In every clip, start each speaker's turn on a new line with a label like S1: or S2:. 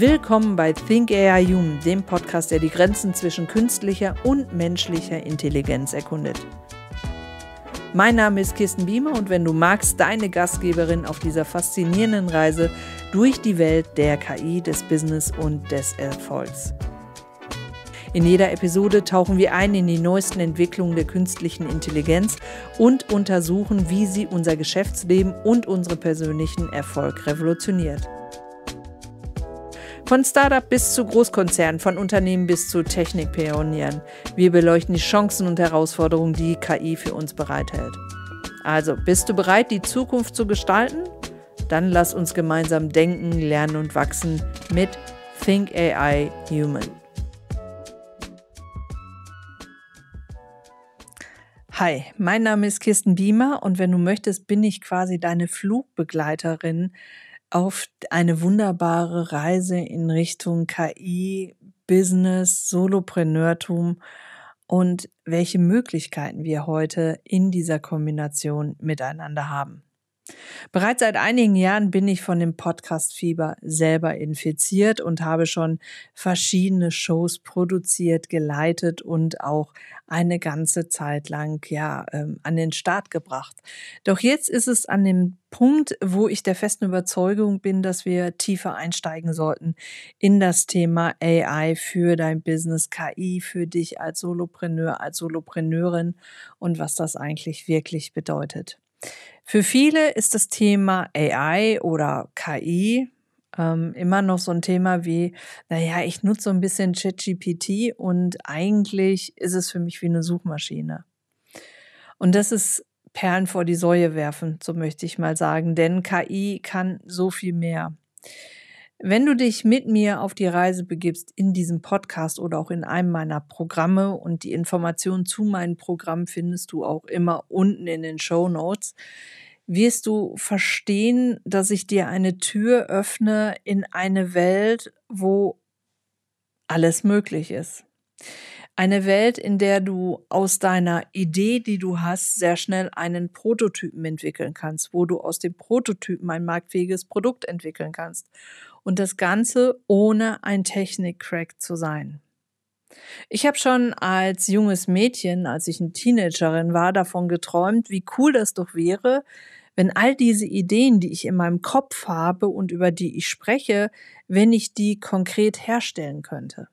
S1: Willkommen bei Think AI Human, dem Podcast, der die Grenzen zwischen künstlicher und menschlicher Intelligenz erkundet. Mein Name ist Kirsten Biemer und wenn du magst, deine Gastgeberin auf dieser faszinierenden Reise durch die Welt der KI, des Business und des Erfolgs. In jeder Episode tauchen wir ein in die neuesten Entwicklungen der künstlichen Intelligenz und untersuchen, wie sie unser Geschäftsleben und unseren persönlichen Erfolg revolutioniert. Von Startup bis zu Großkonzernen, von Unternehmen bis zu Technikpionieren. Wir beleuchten die Chancen und Herausforderungen, die KI für uns bereithält. Also, bist du bereit, die Zukunft zu gestalten? Dann lass uns gemeinsam denken, lernen und wachsen mit Think AI Human. Hi, mein Name ist Kirsten Biemer und wenn du möchtest, bin ich quasi deine Flugbegleiterin auf eine wunderbare Reise in Richtung KI, Business, Solopreneurtum und welche Möglichkeiten wir heute in dieser Kombination miteinander haben. Bereits seit einigen Jahren bin ich von dem Podcast-Fieber selber infiziert und habe schon verschiedene Shows produziert, geleitet und auch eine ganze Zeit lang ja ähm, an den Start gebracht. Doch jetzt ist es an dem Punkt, wo ich der festen Überzeugung bin, dass wir tiefer einsteigen sollten in das Thema AI für dein Business, KI für dich als Solopreneur, als Solopreneurin und was das eigentlich wirklich bedeutet. Für viele ist das Thema AI oder KI ähm, immer noch so ein Thema wie, naja, ich nutze so ein bisschen ChatGPT und eigentlich ist es für mich wie eine Suchmaschine. Und das ist Perlen vor die Säue werfen, so möchte ich mal sagen, denn KI kann so viel mehr. Wenn du dich mit mir auf die Reise begibst in diesem Podcast oder auch in einem meiner Programme und die Informationen zu meinem Programm findest du auch immer unten in den Show Notes, wirst du verstehen, dass ich dir eine Tür öffne in eine Welt, wo alles möglich ist. Eine Welt, in der du aus deiner Idee, die du hast, sehr schnell einen Prototypen entwickeln kannst, wo du aus dem Prototypen ein marktfähiges Produkt entwickeln kannst und das Ganze ohne ein Technik-Crack zu sein. Ich habe schon als junges Mädchen, als ich eine Teenagerin war, davon geträumt, wie cool das doch wäre, wenn all diese Ideen, die ich in meinem Kopf habe und über die ich spreche, wenn ich die konkret herstellen könnte.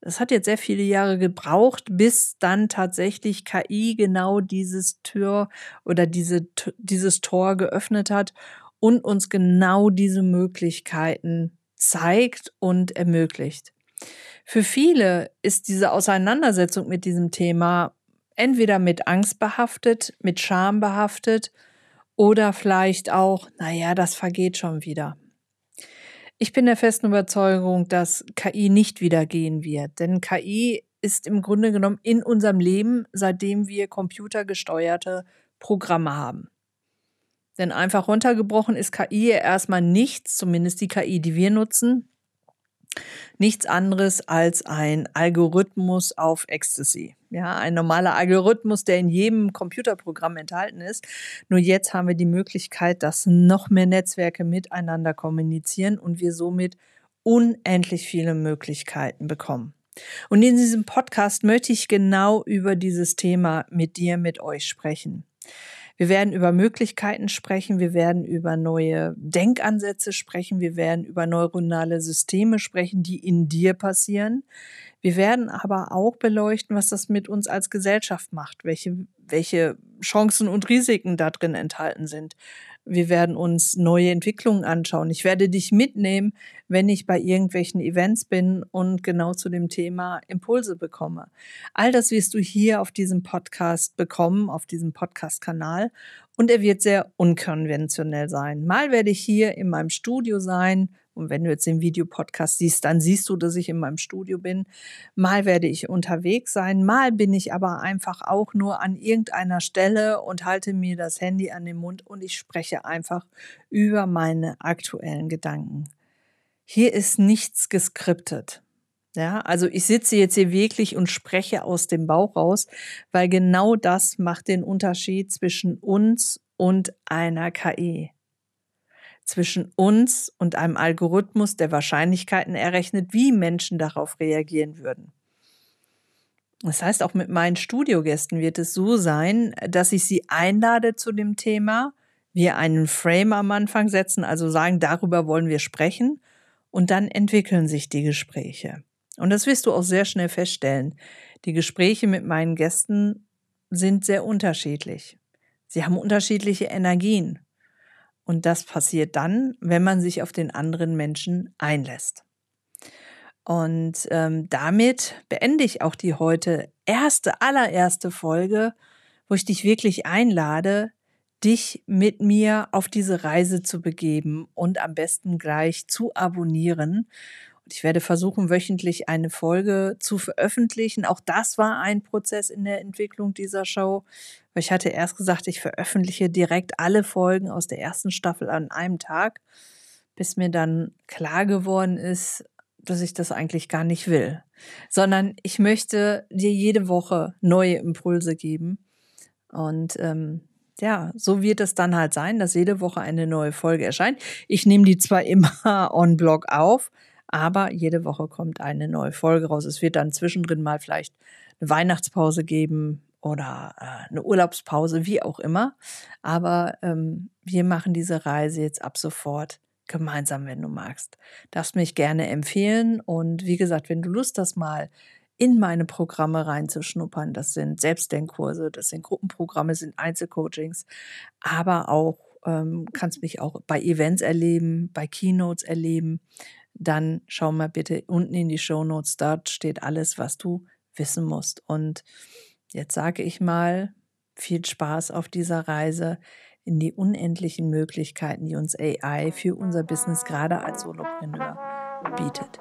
S1: Das hat jetzt sehr viele Jahre gebraucht, bis dann tatsächlich KI genau dieses Tür oder diese, dieses Tor geöffnet hat und uns genau diese Möglichkeiten zeigt und ermöglicht. Für viele ist diese Auseinandersetzung mit diesem Thema entweder mit Angst behaftet, mit Scham behaftet oder vielleicht auch, naja, das vergeht schon wieder. Ich bin der festen Überzeugung, dass KI nicht wieder gehen wird, denn KI ist im Grunde genommen in unserem Leben, seitdem wir computergesteuerte Programme haben. Denn einfach runtergebrochen ist KI ja erstmal nichts, zumindest die KI, die wir nutzen, nichts anderes als ein Algorithmus auf Ecstasy. Ja, ein normaler Algorithmus, der in jedem Computerprogramm enthalten ist. Nur jetzt haben wir die Möglichkeit, dass noch mehr Netzwerke miteinander kommunizieren und wir somit unendlich viele Möglichkeiten bekommen. Und in diesem Podcast möchte ich genau über dieses Thema mit dir, mit euch sprechen. Wir werden über Möglichkeiten sprechen, wir werden über neue Denkansätze sprechen, wir werden über neuronale Systeme sprechen, die in dir passieren. Wir werden aber auch beleuchten, was das mit uns als Gesellschaft macht, welche, welche Chancen und Risiken da drin enthalten sind. Wir werden uns neue Entwicklungen anschauen. Ich werde dich mitnehmen, wenn ich bei irgendwelchen Events bin und genau zu dem Thema Impulse bekomme. All das wirst du hier auf diesem Podcast bekommen, auf diesem Podcast-Kanal. Und er wird sehr unkonventionell sein. Mal werde ich hier in meinem Studio sein, und wenn du jetzt den Videopodcast siehst, dann siehst du, dass ich in meinem Studio bin. Mal werde ich unterwegs sein, mal bin ich aber einfach auch nur an irgendeiner Stelle und halte mir das Handy an den Mund und ich spreche einfach über meine aktuellen Gedanken. Hier ist nichts geskriptet. Ja, also ich sitze jetzt hier wirklich und spreche aus dem Bauch raus, weil genau das macht den Unterschied zwischen uns und einer KI zwischen uns und einem Algorithmus, der Wahrscheinlichkeiten errechnet, wie Menschen darauf reagieren würden. Das heißt, auch mit meinen Studiogästen wird es so sein, dass ich sie einlade zu dem Thema, wir einen Frame am Anfang setzen, also sagen, darüber wollen wir sprechen, und dann entwickeln sich die Gespräche. Und das wirst du auch sehr schnell feststellen. Die Gespräche mit meinen Gästen sind sehr unterschiedlich. Sie haben unterschiedliche Energien. Und das passiert dann, wenn man sich auf den anderen Menschen einlässt. Und ähm, damit beende ich auch die heute erste, allererste Folge, wo ich dich wirklich einlade, dich mit mir auf diese Reise zu begeben und am besten gleich zu abonnieren ich werde versuchen, wöchentlich eine Folge zu veröffentlichen. Auch das war ein Prozess in der Entwicklung dieser Show. Ich hatte erst gesagt, ich veröffentliche direkt alle Folgen aus der ersten Staffel an einem Tag, bis mir dann klar geworden ist, dass ich das eigentlich gar nicht will, sondern ich möchte dir jede Woche neue Impulse geben. Und ähm, ja, so wird es dann halt sein, dass jede Woche eine neue Folge erscheint. Ich nehme die zwar immer on Blog auf, aber jede Woche kommt eine neue Folge raus. Es wird dann zwischendrin mal vielleicht eine Weihnachtspause geben oder äh, eine Urlaubspause, wie auch immer. Aber ähm, wir machen diese Reise jetzt ab sofort gemeinsam, wenn du magst. Darfst mich gerne empfehlen und wie gesagt, wenn du Lust hast, mal in meine Programme reinzuschnuppern, das sind Selbstdenkkurse, das sind Gruppenprogramme, das sind Einzelcoachings, aber auch ähm, kannst mich auch bei Events erleben, bei Keynotes erleben dann schau mal bitte unten in die Show Notes. Dort steht alles, was du wissen musst. Und jetzt sage ich mal, viel Spaß auf dieser Reise in die unendlichen Möglichkeiten, die uns AI für unser Business gerade als Solopreneur bietet.